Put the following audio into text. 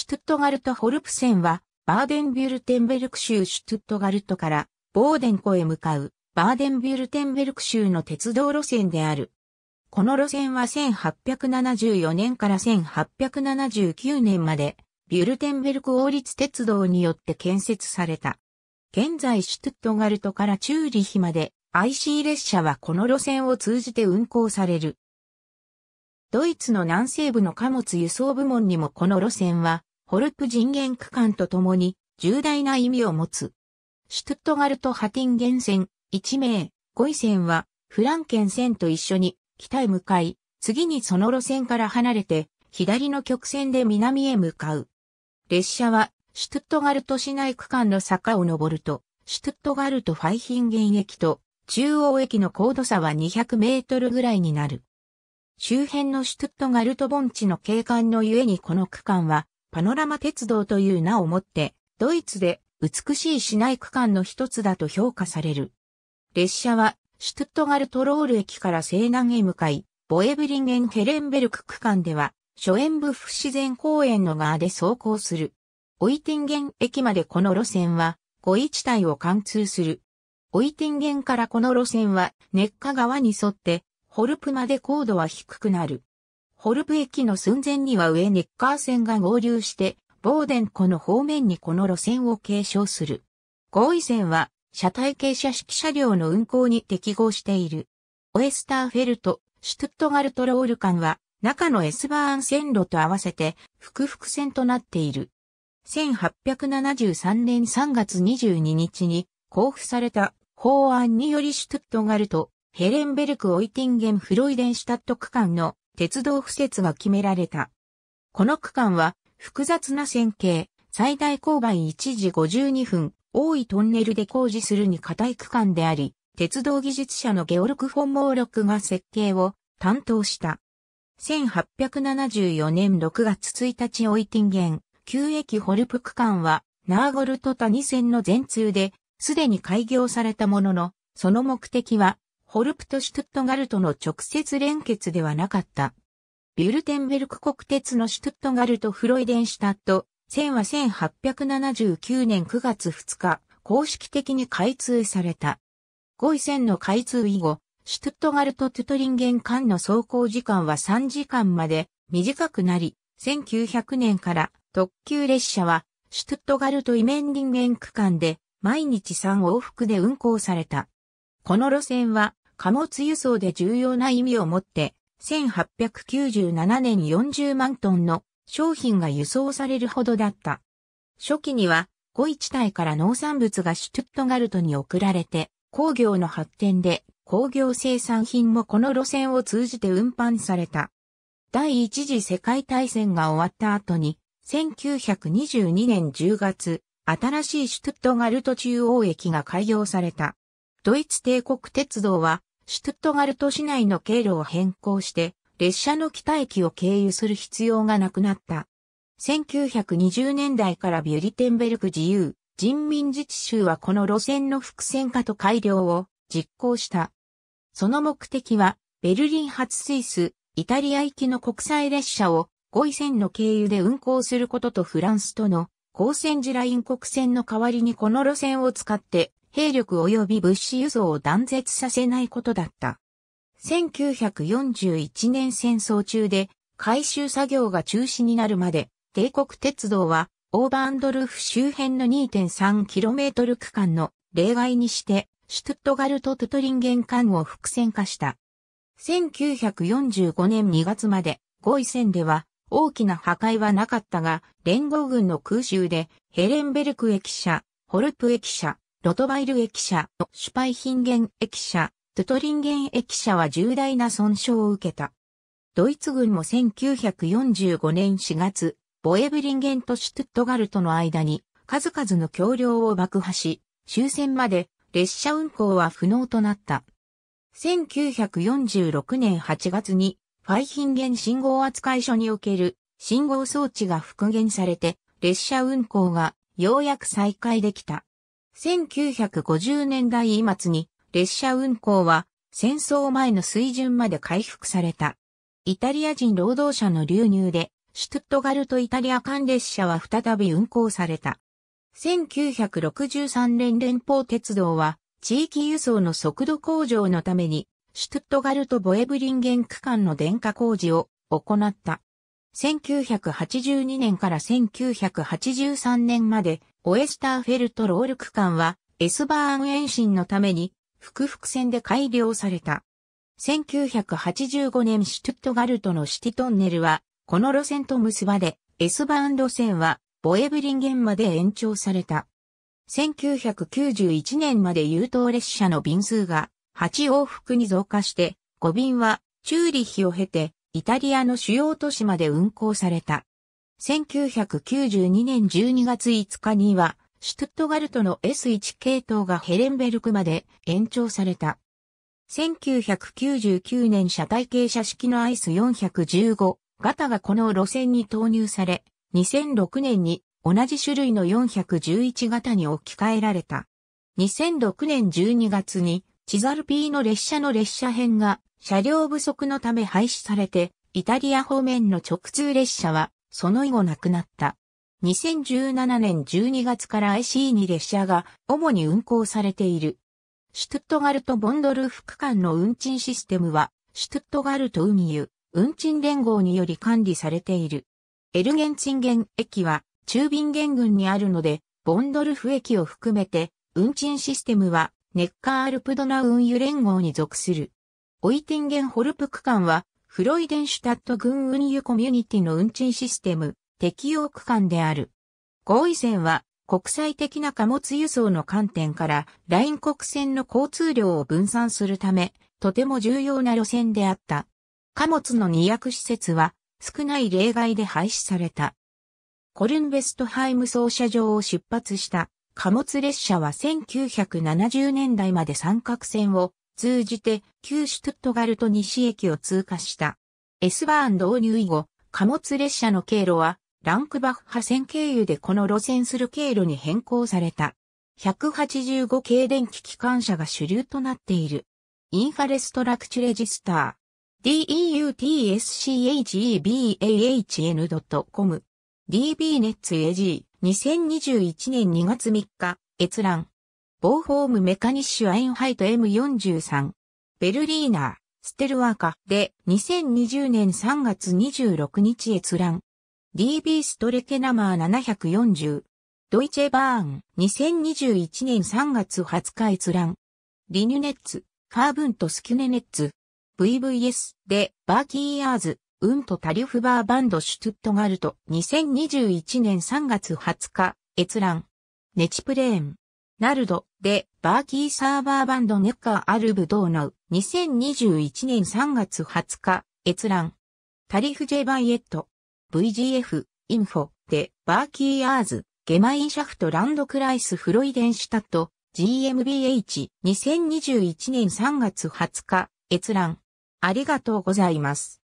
シュトゥットガルト・ホルプセンは、バーデンビュルテンベルク州シュトゥットガルトから、ボーデン湖へ向かう、バーデンビュルテンベルク州の鉄道路線である。この路線は1874年から1879年まで、ビュルテンベルク王立鉄道によって建設された。現在シュトゥットガルトからチューリヒまで IC 列車はこの路線を通じて運行される。ドイツの南西部の貨物輸送部門にもこの路線はホルプ人間区間とともに重大な意味を持つ。シュトゥットガルト・ハティンゲン線、1名、5位線は、フランケン線と一緒に、北へ向かい、次にその路線から離れて、左の曲線で南へ向かう。列車は、シュトゥットガルト市内区間の坂を登ると、シュトゥットガルト・ファイヒンゲン駅と、中央駅の高度差は200メートルぐらいになる。周辺のシュトットガルト盆地の景観のゆえにこの区間は、パノラマ鉄道という名をもって、ドイツで美しい市内区間の一つだと評価される。列車は、シュトゥットガルトロール駅から西南へ向かい、ボエブリンゲンヘレンベルク区間では、エン部不自然公園の側で走行する。オイティンゲン駅までこの路線は、五位地帯を貫通する。オイティンゲンからこの路線は、熱下川に沿って、ホルプまで高度は低くなる。ホルブ駅の寸前には上ネッカー線が合流して、ボーデン湖の方面にこの路線を継承する。合意線は、車体傾斜式車両の運行に適合している。オエスターフェルト、シュトゥットガルトロール間は、中のエスバーン線路と合わせて、複々線となっている。1873年3月22日に交付された法案によりシュトゥットガルト、ヘレンベルク・オイティンゲン・フロイデンシュタット区間の鉄道敷設が決められた。この区間は複雑な線形、最大勾配1時52分、多いトンネルで工事するに固い区間であり、鉄道技術者のゲオルク・フォン・モーロクが設計を担当した。1874年6月1日オイティンゲン、旧駅ホルプ区間は、ナーゴルト谷線の全通で、すでに開業されたものの、その目的は、ホルプトシュトゥットガルトの直接連結ではなかった。ビュルテンベルク国鉄のシュトゥットガルトフロイデンシュタット、線は1879年9月2日、公式的に開通された。5位線の開通以後、シュトゥットガルト・トゥトリンゲン間の走行時間は3時間まで短くなり、1900年から特急列車はシュトゥットガルト・イメンディンゲン区間で毎日3往復で運行された。この路線は貨物輸送で重要な意味を持って、1897年40万トンの商品が輸送されるほどだった。初期には、五一帯から農産物がシュトゥットガルトに送られて、工業の発展で工業生産品もこの路線を通じて運搬された。第一次世界大戦が終わった後に、1922年10月、新しいシュトゥットガルト中央駅が開業された。ドイツ帝国鉄道は、シュトゥットガルト市内の経路を変更して、列車の北駅を経由する必要がなくなった。1920年代からビュリテンベルク自由人民自治州はこの路線の伏線化と改良を実行した。その目的は、ベルリン発スイス、イタリア行きの国際列車を5位線の経由で運行することとフランスとの高線地ライン国線の代わりにこの路線を使って兵力及び物資輸送を断絶させないことだった。1941年戦争中で回収作業が中止になるまで、帝国鉄道はオーバーンドルフ周辺の 2.3km 区間の例外にして、シュトゥットガルト・トゥトリンゲン間を伏線化した。1945年2月まで合意戦では大きな破壊はなかったが、連合軍の空襲でヘレンベルク駅舎、ホルプ駅舎、ロトバイル駅舎、シュパイヒンゲン駅舎、トゥトリンゲン駅舎は重大な損傷を受けた。ドイツ軍も1945年4月、ボエブリンゲンとシュトゥットガルトの間に数々の橋梁を爆破し、終戦まで列車運行は不能となった。1946年8月にファイヒンゲン信号扱い所における信号装置が復元されて列車運行がようやく再開できた。1950年代末に列車運行は戦争前の水準まで回復された。イタリア人労働者の流入で、シュトゥットガルトイタリア間列車は再び運行された。1963年連邦鉄道は、地域輸送の速度向上のために、シュトゥットガルトボエブリンゲン区間の電化工事を行った。1982年から1983年まで、オエスターフェルトロール区間は、エスバーン延伸のために、複々線で改良された。1985年シュトゥットガルトのシティトンネルは、この路線と結ばれ、エスバーン路線は、ボエブリンゲンまで延長された。1991年まで優等列車の便数が8往復に増加して、5便はチューリヒを経てイタリアの主要都市まで運行された。1992年12月5日には、シュトゥットガルトの S1 系統がヘレンベルクまで延長された。1999年車体傾斜式のアイス415型がこの路線に投入され、2006年に同じ種類の411型に置き換えられた。2006年12月にチザルピーの列車の列車編が車両不足のため廃止されて、イタリア方面の直通列車は、その以後なくなった。2017年12月から IC2 列車が主に運行されている。シュトゥットガルト・ボンドルフ区間の運賃システムは、シュトゥットガルトミユ。運賃連合により管理されている。エルゲンチンゲン駅は、中便元群にあるので、ボンドルフ駅を含めて、運賃システムは、ネッカーアルプドナ運輸連合に属する。オイティンゲンホルプ区間は、フロイデンシュタット軍運輸コミュニティの運賃システム適用区間である。合意線は国際的な貨物輸送の観点からライン国線の交通量を分散するため、とても重要な路線であった。貨物の二役施設は少ない例外で廃止された。コルンベストハイム操車場を出発した貨物列車は1970年代まで三角線を通じて旧シュトットガルト西駅を通過した。S バーン導入以後、貨物列車の経路はランクバッハ線経由でこの路線する経路に変更された。185系電気機関車が主流となっている。インファレストラクチュレジスター DEUTSCHEBAHN.com DB ネッツ AG 2021年2月3日閲覧ボーフォームメカニッシュアインハイト M43。ベルリーナー、ステルワーカで2020年3月26日閲覧。DB ストレケナマー740。ドイチェバーン2021年3月20日閲覧。リニュネッツ、ファーブントスキュネネッツ。VVS でバーキーアーズ、ウントタリュフバーバンドシュトゥットガルト2021年3月20日閲覧。ネチプレーン。ナルド、で、バーキーサーバーバンドネッカーアルブドーナウ、2021年3月20日、閲覧。タリフジェバイエット、VGF、インフォ、で、バーキーアーズ、ゲマインシャフトランドクライスフロイデンシュタット、GMBH、2021年3月20日、閲覧。ありがとうございます。